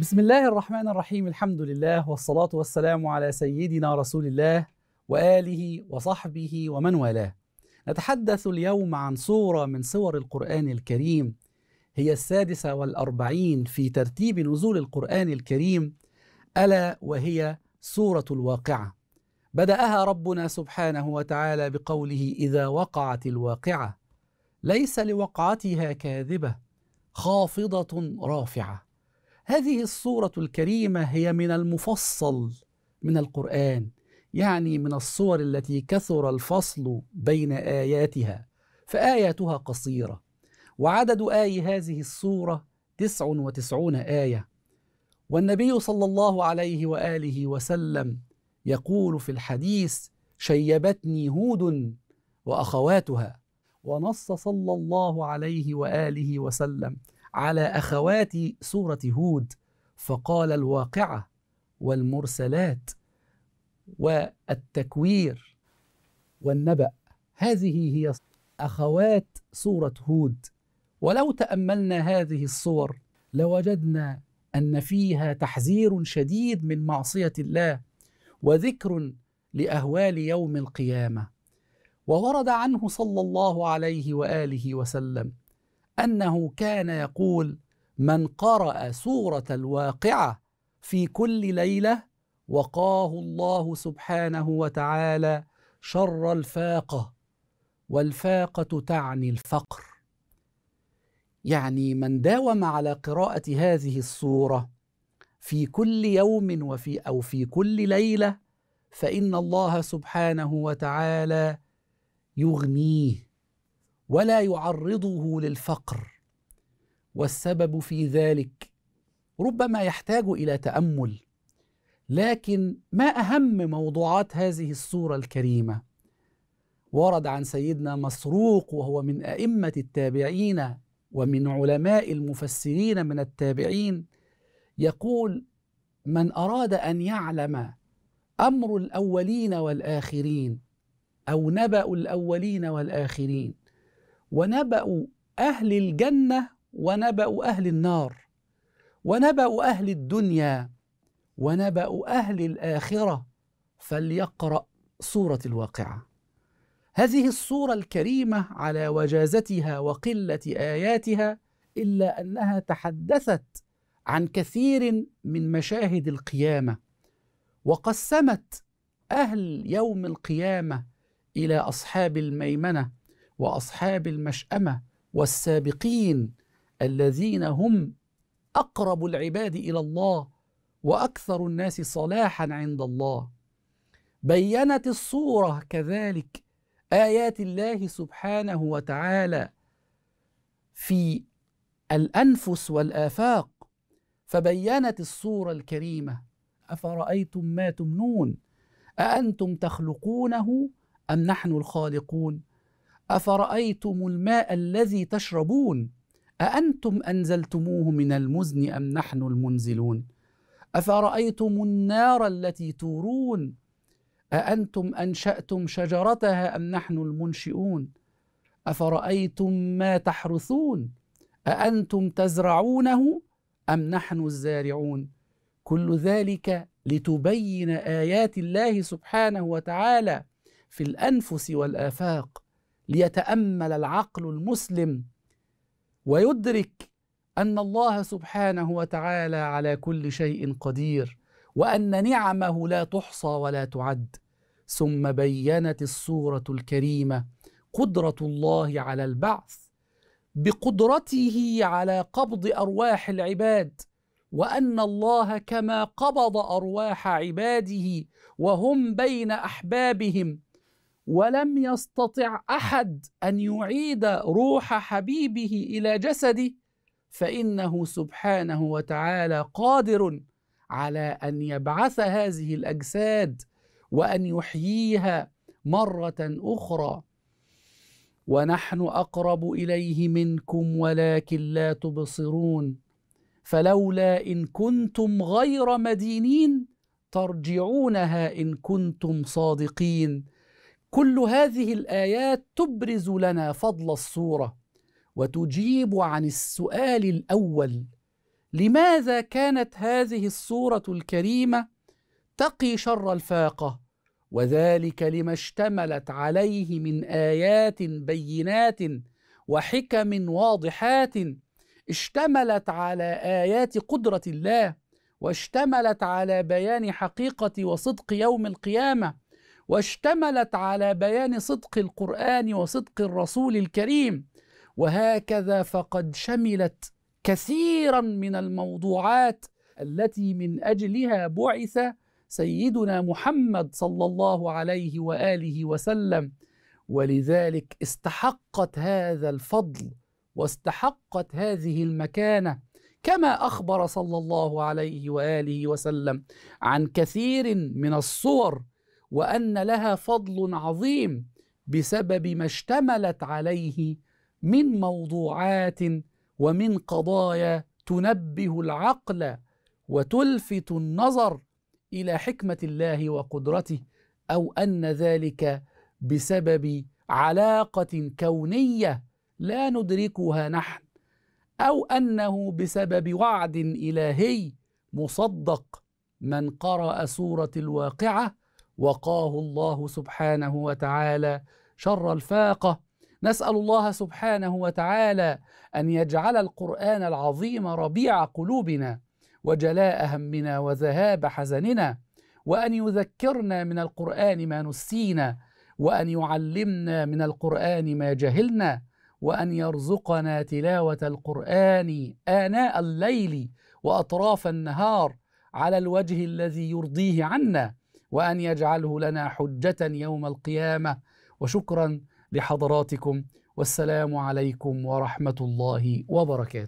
بسم الله الرحمن الرحيم الحمد لله والصلاة والسلام على سيدنا رسول الله وآله وصحبه ومن والاه نتحدث اليوم عن صورة من صور القرآن الكريم هي السادسة والأربعين في ترتيب نزول القرآن الكريم ألا وهي سورة الواقعة بدأها ربنا سبحانه وتعالى بقوله إذا وقعت الواقعة ليس لوقعتها كاذبة خافضة رافعة هذه الصورة الكريمة هي من المفصل من القرآن يعني من الصور التي كثر الفصل بين آياتها فآياتها قصيرة وعدد آي هذه الصورة تسع وتسعون آية والنبي صلى الله عليه وآله وسلم يقول في الحديث شيبتني هود وأخواتها ونص صلى الله عليه وآله وسلم على أخوات سورة هود فقال الواقعة والمرسلات والتكوير والنبأ هذه هي أخوات سورة هود ولو تأملنا هذه الصور لوجدنا أن فيها تحذير شديد من معصية الله وذكر لأهوال يوم القيامة وورد عنه صلى الله عليه وآله وسلم انه كان يقول من قرا سوره الواقعه في كل ليله وقاه الله سبحانه وتعالى شر الفاقه والفاقه تعني الفقر يعني من داوم على قراءه هذه السوره في كل يوم وفي او في كل ليله فان الله سبحانه وتعالى يغنيه ولا يعرضه للفقر والسبب في ذلك ربما يحتاج الى تامل لكن ما اهم موضوعات هذه السوره الكريمه ورد عن سيدنا مسروق وهو من ائمه التابعين ومن علماء المفسرين من التابعين يقول من اراد ان يعلم امر الاولين والاخرين او نبا الاولين والاخرين ونبأ أهل الجنة ونبأ أهل النار ونبأ أهل الدنيا ونبأ أهل الآخرة فليقرأ سورة الواقعة هذه السورة الكريمة على وجازتها وقلة آياتها إلا أنها تحدثت عن كثير من مشاهد القيامة وقسمت أهل يوم القيامة إلى أصحاب الميمنة واصحاب المشامه والسابقين الذين هم اقرب العباد الى الله واكثر الناس صلاحا عند الله بينت الصوره كذلك ايات الله سبحانه وتعالى في الانفس والافاق فبينت الصوره الكريمه افرايتم ما تمنون اانتم تخلقونه ام نحن الخالقون أفرأيتم الماء الذي تشربون أأنتم أنزلتموه من المزن أم نحن المنزلون أفرأيتم النار التي تورون أأنتم أنشأتم شجرتها أم نحن المنشئون أفرأيتم ما تحرثون أأنتم تزرعونه أم نحن الزارعون كل ذلك لتبين آيات الله سبحانه وتعالى في الأنفس والآفاق ليتامل العقل المسلم ويدرك ان الله سبحانه وتعالى على كل شيء قدير وان نعمه لا تحصى ولا تعد ثم بينت السوره الكريمه قدره الله على البعث بقدرته على قبض ارواح العباد وان الله كما قبض ارواح عباده وهم بين احبابهم ولم يستطع احد ان يعيد روح حبيبه الى جسده فانه سبحانه وتعالى قادر على ان يبعث هذه الاجساد وان يحييها مره اخرى ونحن اقرب اليه منكم ولكن لا تبصرون فلولا ان كنتم غير مدينين ترجعونها ان كنتم صادقين كل هذه الايات تبرز لنا فضل الصوره وتجيب عن السؤال الاول لماذا كانت هذه الصوره الكريمه تقي شر الفاقه وذلك لما اشتملت عليه من ايات بينات وحكم واضحات اشتملت على ايات قدره الله واشتملت على بيان حقيقه وصدق يوم القيامه واشتملت على بيان صدق القرآن وصدق الرسول الكريم وهكذا فقد شملت كثيرا من الموضوعات التي من اجلها بعث سيدنا محمد صلى الله عليه واله وسلم ولذلك استحقت هذا الفضل واستحقت هذه المكانه كما اخبر صلى الله عليه واله وسلم عن كثير من الصور وان لها فضل عظيم بسبب ما اشتملت عليه من موضوعات ومن قضايا تنبه العقل وتلفت النظر الى حكمه الله وقدرته او ان ذلك بسبب علاقه كونيه لا ندركها نحن او انه بسبب وعد الهي مصدق من قرا سوره الواقعه وقاه الله سبحانه وتعالى شر الفاقه نسال الله سبحانه وتعالى ان يجعل القران العظيم ربيع قلوبنا وجلاء همنا وذهاب حزننا وان يذكرنا من القران ما نسينا وان يعلمنا من القران ما جهلنا وان يرزقنا تلاوه القران اناء الليل واطراف النهار على الوجه الذي يرضيه عنا وأن يجعله لنا حجة يوم القيامة وشكرا لحضراتكم والسلام عليكم ورحمة الله وبركاته